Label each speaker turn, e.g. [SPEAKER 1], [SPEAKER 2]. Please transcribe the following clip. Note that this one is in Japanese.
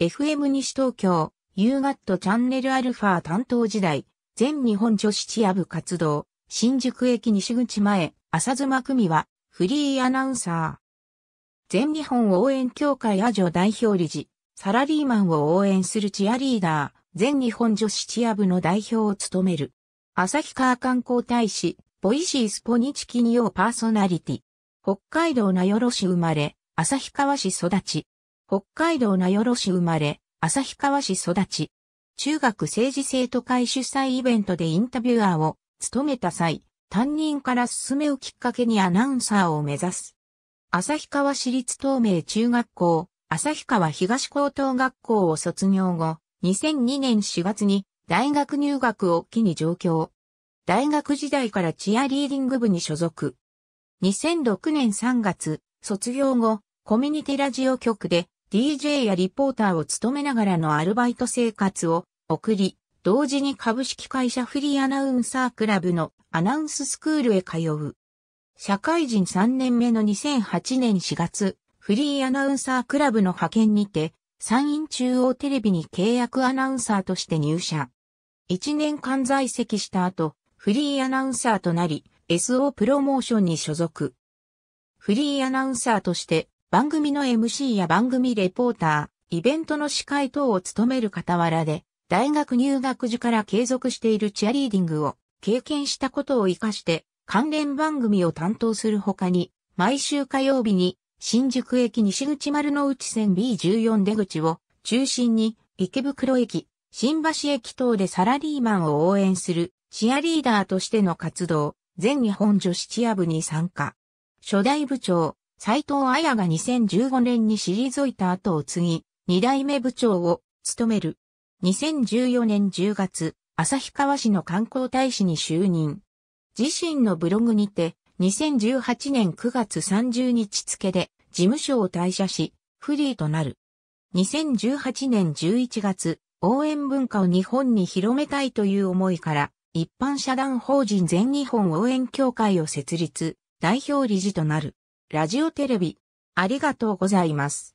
[SPEAKER 1] FM 西東京、夕ガットチャンネルアルファ担当時代、全日本女子チア部活動、新宿駅西口前、浅妻久美は、フリーアナウンサー。全日本応援協会アジョ代表理事、サラリーマンを応援するチアリーダー、全日本女子チア部の代表を務める。日川観光大使、ボイシースポニチキニオパーソナリティ。北海道名寄市生まれ、旭川市育ち。北海道名寄市生まれ、旭川市育ち。中学政治生徒会主催イベントでインタビュアーを務めた際、担任から勧めをきっかけにアナウンサーを目指す。旭川市立東名中学校、旭川東高等学校を卒業後、2002年4月に大学入学を機に上京。大学時代からチアリーディング部に所属。2006年3月、卒業後、コミュニティラジオ局で DJ やリポーターを務めながらのアルバイト生活を送り、同時に株式会社フリーアナウンサークラブのアナウンススクールへ通う。社会人3年目の2008年4月、フリーアナウンサークラブの派遣にて、山陰中央テレビに契約アナウンサーとして入社。1年間在籍した後、フリーアナウンサーとなり、SO プロモーションに所属。フリーアナウンサーとして番組の MC や番組レポーター、イベントの司会等を務める傍らで、大学入学時から継続しているチアリーディングを経験したことを活かして、関連番組を担当するほかに、毎週火曜日に新宿駅西口丸の内線 B14 出口を中心に池袋駅、新橋駅等でサラリーマンを応援するチアリーダーとしての活動、全日本女子チア部に参加。初代部長、斎藤彩が2015年に退いた後を継ぎ、二代目部長を務める。2014年10月、旭川市の観光大使に就任。自身のブログにて、2018年9月30日付で事務所を退社し、フリーとなる。2018年11月、応援文化を日本に広めたいという思いから、一般社団法人全日本応援協会を設立、代表理事となる。ラジオテレビ、ありがとうございます。